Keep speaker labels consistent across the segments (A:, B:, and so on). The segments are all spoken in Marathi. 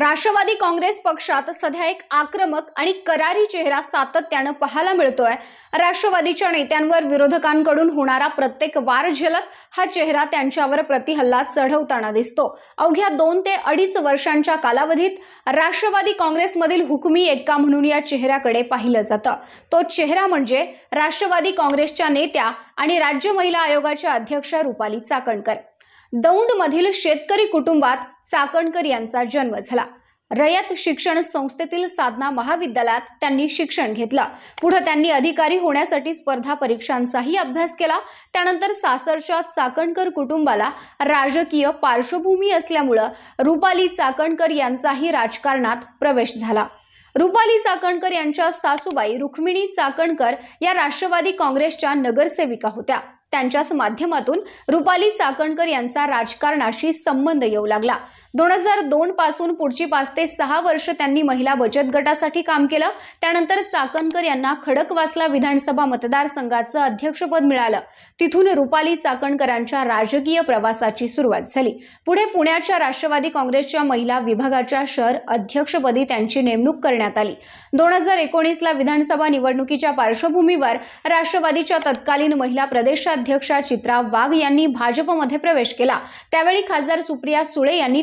A: राष्ट्रवादी काँग्रेस पक्षात सध्या एक आक्रमक आणि करारी चेहरा सातत्यानं पाहायला मिळतोय राष्ट्रवादीच्या नेत्यांवर विरोधकांकडून होणारा प्रत्येक वार झेलत हा चेहरा त्यांच्यावर प्रतिहल्ला चढवताना दिसतो अवघ्या दोन ते अडीच वर्षांच्या कालावधीत राष्ट्रवादी काँग्रेसमधील हुकमी एक्का म्हणून या चेहऱ्याकडे पाहिलं जातं तो चेहरा म्हणजे राष्ट्रवादी काँग्रेसच्या नेत्या आणि राज्य महिला आयोगाच्या अध्यक्ष रुपाली चाकणकर दौंडमधील शेतकरी कुटुंबात चाकणकर यांचा जन्म झाला रयत शिक्षण संस्थेतील साधना महाविद्यालयात त्यांनी शिक्षण घेतलं पुढे त्यांनी अधिकारी होण्यासाठी स्पर्धा परीक्षांचाही अभ्यास केला त्यानंतर सासरच्या चाकणकर कुटुंबाला राजकीय पार्श्वभूमी असल्यामुळं रुपाली चाकणकर यांचाही राजकारणात प्रवेश झाला रुपाली चाकणकर यांच्या सासूबाई रुक्मिणी चाकणकर या राष्ट्रवादी काँग्रेसच्या नगरसेविका होत्या त्यांच्याच माध्यमातून रुपाली चाकणकर यांचा राजकारणाशी संबंध येऊ लागला दोन हजार दोन पासून पुढची पाच ते सहा वर्ष त्यांनी महिला बचत गटासाठी काम केलं त्यानंतर चाकणकर यांना खडकवासला विधानसभा मतदारसंघाचं अध्यक्षपद मिळालं तिथून रुपाली चाकणकरांच्या राजकीय प्रवासाची सुरुवात झाली पुढे पुण्याच्या राष्ट्रवादी काँग्रेसच्या महिला विभागाच्या शहर अध्यक्षपदी त्यांची नेमणूक करण्यात आली दोन हजार एकोणीसला विधानसभा निवडणुकीच्या पार्श्वभूमीवर राष्ट्रवादीच्या तत्कालीन महिला प्रदेशाध्यक्षा चित्रा वाघ यांनी भाजपमध्ये प्रवेश केला त्यावेळी खासदार सुप्रिया सुळे यांनी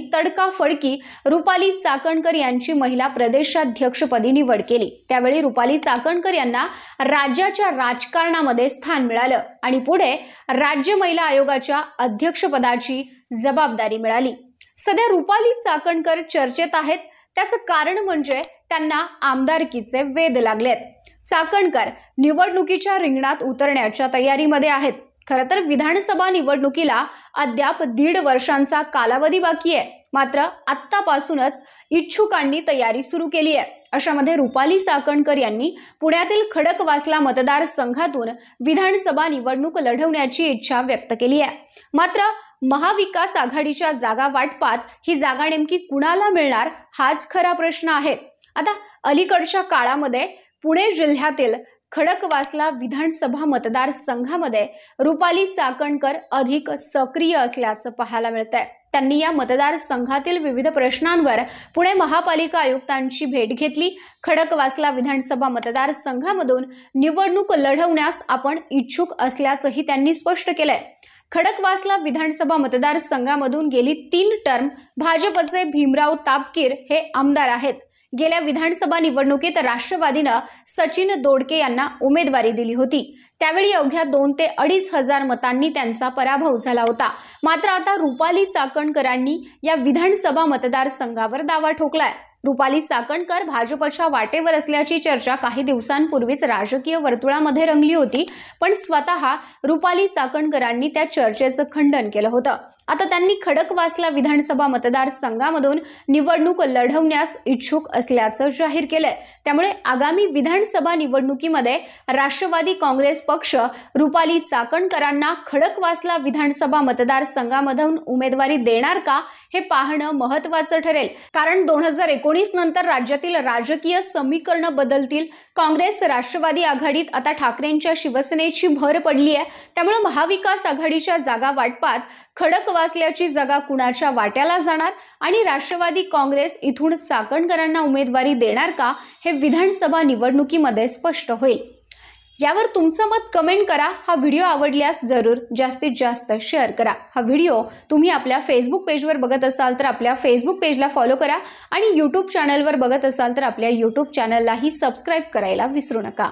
A: फडकी रुपाली चाकणकर यांची महिला प्रदेशाध्यक्षपदी निवड केली त्यावेळी रुपाली चाकणकर यांना राज्याच्या राजकारणामध्ये स्थान मिळालं आणि पुढे राज्य महिला आयोगाच्या अध्यक्षपदाची जबाबदारी मिळाली सध्या रुपाली चाकणकर चर्चेत आहेत त्याचं कारण म्हणजे त्यांना आमदारकीचे वेध लागलेत चाकणकर निवडणुकीच्या रिंगणात उतरण्याच्या तयारीमध्ये आहेत खरं तर विधानसभा निवडणुकीला अद्याप दीड वर्षांचा कालावधी बाकी आहे मात्र आत्तापासूनच इच्छुकांनी तयारी सुरू केली आहे अशामध्ये रुपाली चाकणकर यांनी पुण्यातील खडकवासला मतदारसंघातून विधानसभा निवडणूक लढवण्याची इच्छा व्यक्त केली आहे मात्र महाविकास आघाडीच्या जागा वाटपात ही जागा नेमकी कुणाला मिळणार हाच खरा प्रश्न आहे आता अलीकडच्या काळामध्ये पुणे जिल्ह्यातील खडकवासला विधानसभा मतदारसंघामध्ये रुपाली चाकणकर अधिक सक्रिय असल्याचं पाहायला मिळत आहे त्यांनी या मतदारसंघातील विविध प्रश्नांवर पुणे महापालिका आयुक्तांची भेट घेतली खडकवासला विधानसभा मतदारसंघामधून निवडणूक लढवण्यास आपण इच्छुक असल्याचंही त्यांनी स्पष्ट केलंय खडकवासला विधानसभा मतदारसंघामधून गेली तीन टर्म भाजपचे भीमराव तापकीर हे आमदार आहेत गेल्या विधानसभा निवडणुकीत राष्ट्रवादीनं सचिन दोडके यांना उमेदवारी दिली होती त्यावेळी अवघ्या दोन ते अडीच हजार मतांनी त्यांचा पराभव झाला होता मात्र आता रुपाली चाकणकरांनी या विधानसभा मतदारसंघावर दावा ठोकलाय रुपाली चाकणकर भाजपच्या वाटेवर असल्याची चर्चा काही दिवसांपूर्वीच राजकीय वर्तुळामध्ये रंगली होती पण स्वतः रुपाली चाकणकरांनी त्या चर्चेचं खंडन केलं होतं आता त्यांनी खडकवासला विधानसभा मतदारसंघामधून निवडणूक लढवण्यास इच्छुक असल्याचं जाहीर केलंय त्यामुळे आगामी विधानसभा निवडणुकीमध्ये राष्ट्रवादी काँग्रेस पक्ष रुपाली चाकणकरांना खडकवासला विधानसभा मतदारसंघामधून उमेदवारी देणार का हे पाहणं महत्वाचं ठरेल कारण दोन हजार एकोणीस नंतर राज्यातील राजकीय समीकरणं बदलतील काँग्रेस राष्ट्रवादी आघाडीत आता ठाकरेंच्या शिवसेनेची भर पडली आहे त्यामुळे महाविकास आघाडीच्या जागा वाटपात खडक वाचल्याची जागा कुणाच्या वाट्याला जाणार आणि राष्ट्रवादी काँग्रेस इथून चाकणकरांना उमेदवारी देणार का हे विधानसभा निवडणुकीमध्ये स्पष्ट होईल यावर तुमचं मत कमेंट करा हा व्हिडिओ आवडल्यास जरूर जास्तीत जास्त शेअर करा हा व्हिडिओ तुम्ही आपल्या फेसबुक पेजवर बघत असाल तर आपल्या फेसबुक पेजला फॉलो करा आणि यूट्यूब चॅनलवर बघत असाल तर आपल्या यूट्यूब चॅनललाही सबस्क्राईब करायला विसरू नका